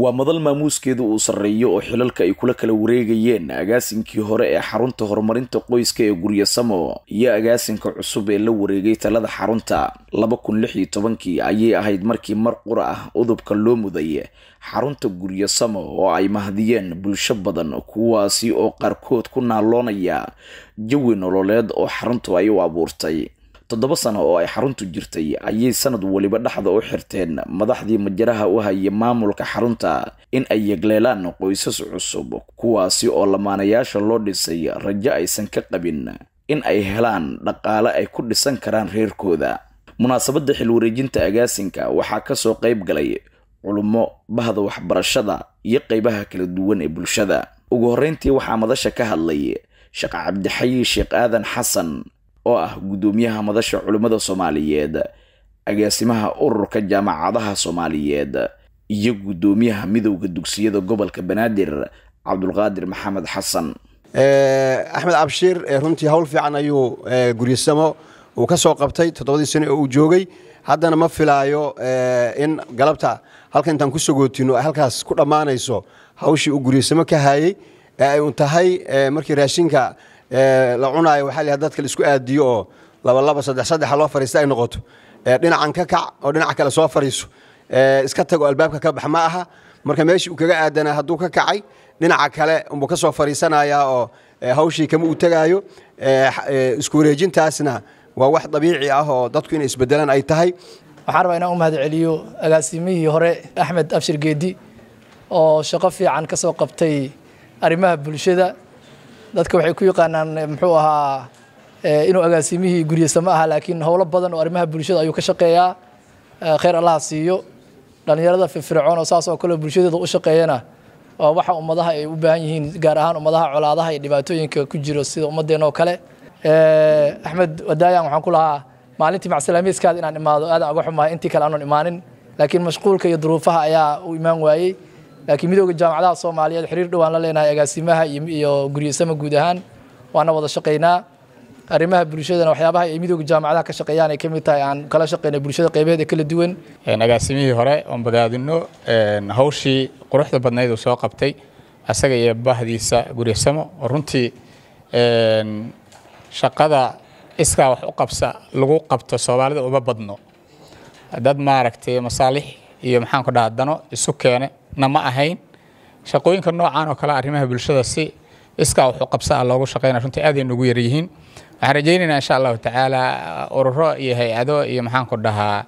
waa madal maamuuskeeda uu sarreeyo oo xilalka ay kula kala wareegayeen agaasinkii hore ee xarunta horumarinta qoyska ee guryo samo iyo agaasinka cusub ee la wareegay talada xarunta laba kun lix iyo tobankii ayay ahayd markii mar qura ah udubka loo muday xarunta guryo samo oo ay mahdiyeen bulsho badan kuwaasi oo qaarkood ku naaloonaya jawi nololeed oo xaruntu ay u abuurtay toddoba sano oo ay xaruntu jirtay ayay sanad weliba dhexda u xirteen madaxdii majaraha u haya maamulka xarunta in ay yegleelaan qoysas cusub kuwaasi oo lamaanayaasha loo dhisay rajo aysan ka qabin in ay helaan dhaqaale ay ku dhisan karaan reerkooda munaasabadda xilwareejinta agaasinka waxaa ka soo qayb galay culummo bahda waxbarashada iyo qaybaha kala duwan ee bulshada ugu horreyntii waxaa madasha ka hadlay sheekh cabdixayi sheekh aadan xasan oo ah guddoomiyaha madasha culimmada soomaaliyeed agaasimaha ururka jaamacadaha soomaaliyeed iyo guddoomiyaha midowda dugsiyada gobolka banaadir cabdulqaadir maxamed xasan eh, axmed abshiir eh, runtii howl fiican ayuu eh, guryasamo uu ka soo qabtay toddobadii sane oo uu joogay haddana ma filaayo in galabta halka intaan ku sogootino ay halkaas ku dhammaanayso hawshii uu guryasamo ka hayey ee ay un tahay markii raashinka la cunaayo waxaa la dadka laisku aadiyo oo laba laba saddex saddexa loo fariista ay noqoto dhinacan ka kac oo dhinaca kale soo fariiso iska tago albaabka ka bax ma aha marka meeshii uu kaga aadanaa hadduu ka kacay dhinaca kale umbuu ka soo fariisanayaa oo hawshii kama uu tegaayo isku wareejintaasna waa wax dabiici ah oo dadku inay isbedelaan ay tahay waxaan rabaa inaan u mahad celiyo agaasimihii hore axmed abshir geedi oo shaqo fiican ka soo qabtay arrimaha bulshada dadka waxay ku yaqaanaan eh, muxuu ahaa eh, inuu agaasimihii guryeysa ma aha laakiin howlo badan oo arrimaha bulshada ayuu ka shaqeeyaa eh, khayr allaha siiyo dhallinyarada firfircoon oo saas oo kale bulshadeeda u shaqeeyana waa waxa ummadaha ay u baahan yihiin gaar ahaan ummadaha colaadaha iyo dhibaatooyinka ku jiro sida ummaddeena oo kale axmed wadaayan waxaan ku lahaa maalintii macsalamiiskaada inaan imaado aadan uga xumahay intii kale aanun imaanin laakiin mashquulka iyo duruufaha ayaa u imaan waayey laakiin midooda jaamacadaha soomaaliyeed xiriir dhowaan la leenahay agaasimaha iyo guryasama guud ahaan waana wada shaqaynaa arrimaha bulshadana waxyaabaha ay midooda jaamacadaha ka shaqeeyaan ay ka mid tahay aan kala shaqeyna bulshada qaybaheeda kala duwan agaasimihii hore oon badaadino hawshii quruxda badnayd uu soo qabtay asaga iyo bahdiisa guryasamo oo runtii shaqada iskaa wax u qabsa lagu qabto soomaalida uma badno dad maaragtay masaalix iyo maxaanku dhaha dano isu keene nama ahayn shaqooyinka noocaan oo kale arrimaha bulshada si iskaa wuxuu qabsa a ah loogu shaqeynaya runtii aadaynu ugu yaryihiin waxaan rajaynaynaa insha allahu tacaala uh, ururo iyo hay-ado iyo maxaanku dhahaa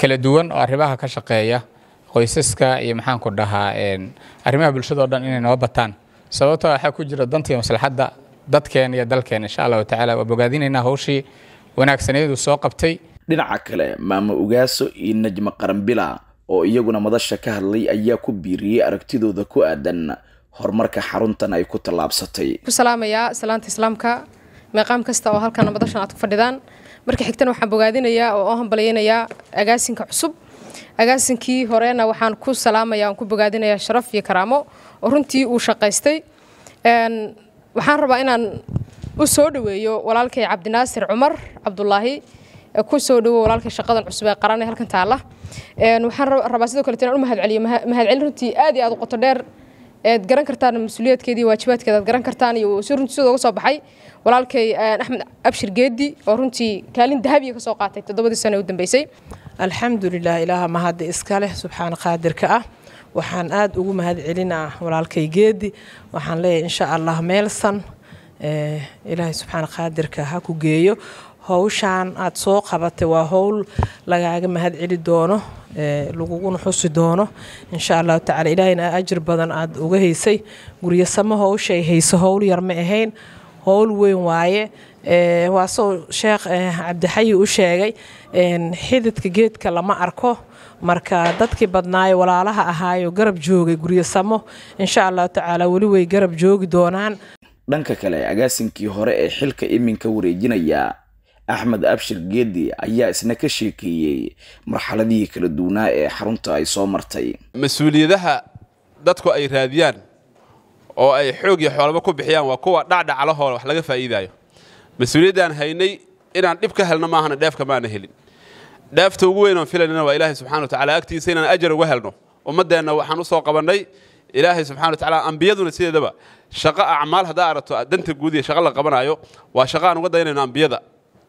kala duwan oo arrimaha ka shaqeeya qoysaska iyo maxaanku dhahaa arrimaha bulshadao dhan inay noo bataan sababto ah waxaa ku jira danta iyo maslaxadda dadkeena iyo dalkeena insha allahu tacaala waa bogaadinaynaa hawshii wanaagsaneedu soo qabtay dhinaca kale maamo ugaaso iyo najmo qaranbila oo iyaguna madasha ka hadlay ayaa ku biiriyey aragtidooda ku aadan horumarka xaruntan ay ku tallaabsatay ku salaamayaa salaanta islaamka meeqaam kasta oo halkana madashan aad ku fadhidaan marka xigtana waxaan bogaadinayaa oo oo hambalyeynayaa agaasinka cusub agaasinkii horena waxaan ku salaamayaa ku bogaadinayaa sharaf iyo karaamo oo runtii uu shaqaystay waxaan rabaa inaan u soo dhaweeyo walaalkay cabdinaasir cumar cabdulaahi ku soo dhawo walaalkay shaqadan cusub ee qaran ee halkan taala waxaan rabaa sidoo kalet inaan u mahad mahadcelin runtii aad iyo aad u qoto dheer ead garan kartaan mas-uuliyaedkeediiyo waajibaadkeeda aad garan kartaan iyo si runtii sidooga soo baxay walaalkay eh, axmed abshir geedi oo runtii kaalin dahabiya ka qaatay toddobadii sane u dambeysay alxamdulilah ilaaha mahadda iska leh subxaan qaadirka ah waxaan aad ugu mahad celinaa walaalkay geedi waxaan leeyahay insha allah meelsan eh, ilaahay subxaan qaadirka ah ha ku geeyo howshaan aad soo qabatay waa howl lagaaga mahad celi doono laguguna xusi doono insha allahu tacala ilaahayna ajir badan aad uga haysay guryo samo howshay hayso howl yar ma ahayn howl weyn waaye waa soo sheekh cabdixayi u sheegay xididka geedka lama arko marka dadkii badnaayo walaalaha ahaayo garab joogay guryo samo insha allahu tacaala weli way garab joogi doonaan dhanka kale agaasinkii hore ee xilka iminka wareejinaya axmed abshir geedi ayaa isna ka sheekeeyey marxaladihii kala duwanaa ee xarunta ay soo martay mas-uuliyadaha dadku ay raadiyaan oo ay xoog iyo xoolaba ku bixiyaan waa kuwa dhacdhaca lahoo wax laga faa'iidaayo mas-uuliyaddaan haynay inaan dhib ka helno maahana dheefka maana helin dheefta ugu weyn oon waa ilaahay subxana watacala agtiisa inaan ajar uga helno ummaddeenna waxaan usoo soo qabannay ilaahay subxana watacala ambiyaduna sideedaba shaqo acmaal haddaa aragto danta guud iyo shaqo la qabanaayo waa shaqo aan uga daynayno ambiyada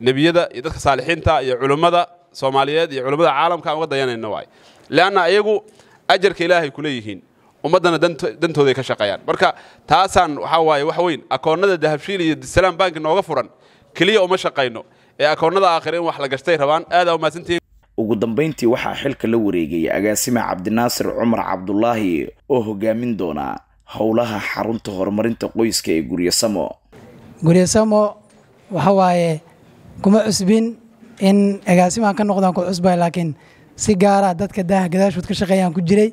nebiyada iyo dadka saalixiinta iyo culummada soomaaliyeed iyo culummada caalamka aan uga dayanayna waay leanna iyagu ajarka ilaahay ku leeyihiin ummaddana dantooday ka shaqeeyaan marka taasaan waxaa waaye wax weyn akoonnada dahabshiil iyo salaam bank nooga furan keliya uma shaqayno ee akoonnada aakhire in wax la gashtay rabaan aadaa umahadsantihiin ugu dambayntii waxaa xilka la wareegay agaasime cabdinaasir cumar cabdulaahi oo hogaamin doonaa howlaha xarunta horumarinta qoyska ee guryasamo guryasamo waxa waaye kuma cusbin in agaasimaan ka noqdaan ku cusbay laakiin si gaara dadka daaha gadaashood ka shaqeeyaan ku jiray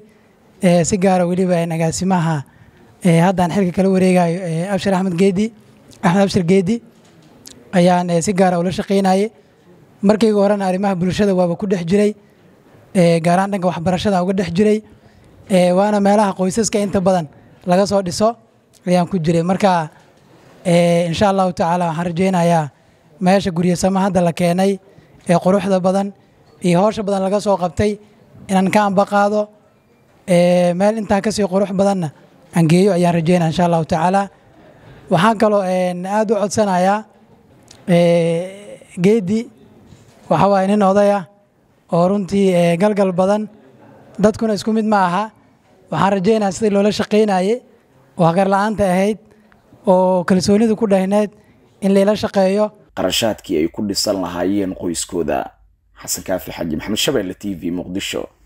eh, si gaara weliba in agaasimaha eh, haddaan xilka kala wareegayo eh, abshir axmed geedi axmed abshir geedi ayaan si gaara ula shaqeynaye markayga horena arrimaha bulshada waaba ku dhex jiray gaarahaan dhanka waxbarashada uga dhex jiray waana meelaha qoysaska inta badan laga soo dhiso ayaan ku jiray marka insha allahu tacaala waxaan rajeynayaa meesha guryo sama hadda la keenay ee quruxda badan iyo hoosha badan laga soo qabtay inaan ka ambaqaado meel intaa kasii qurux badanna aan geeyo ayaan rajeynaa insha allahu tacaala waxaan kaloo aad u codsanayaa geedi waxaa waaya nin odaya oo runtii galgal badan dadkuna isku mid ma aha waxaan rajaynayaa sidii loola shaqaynaayey oo hagar la'aanta ahayd oo kalsoonidu ku dhahneed in layla shaqeeyo qarashaadkii ay ku dhisan lahaayeen qoyskooda xasan kaafi xaaji maxamed shabeelle t v muqdisho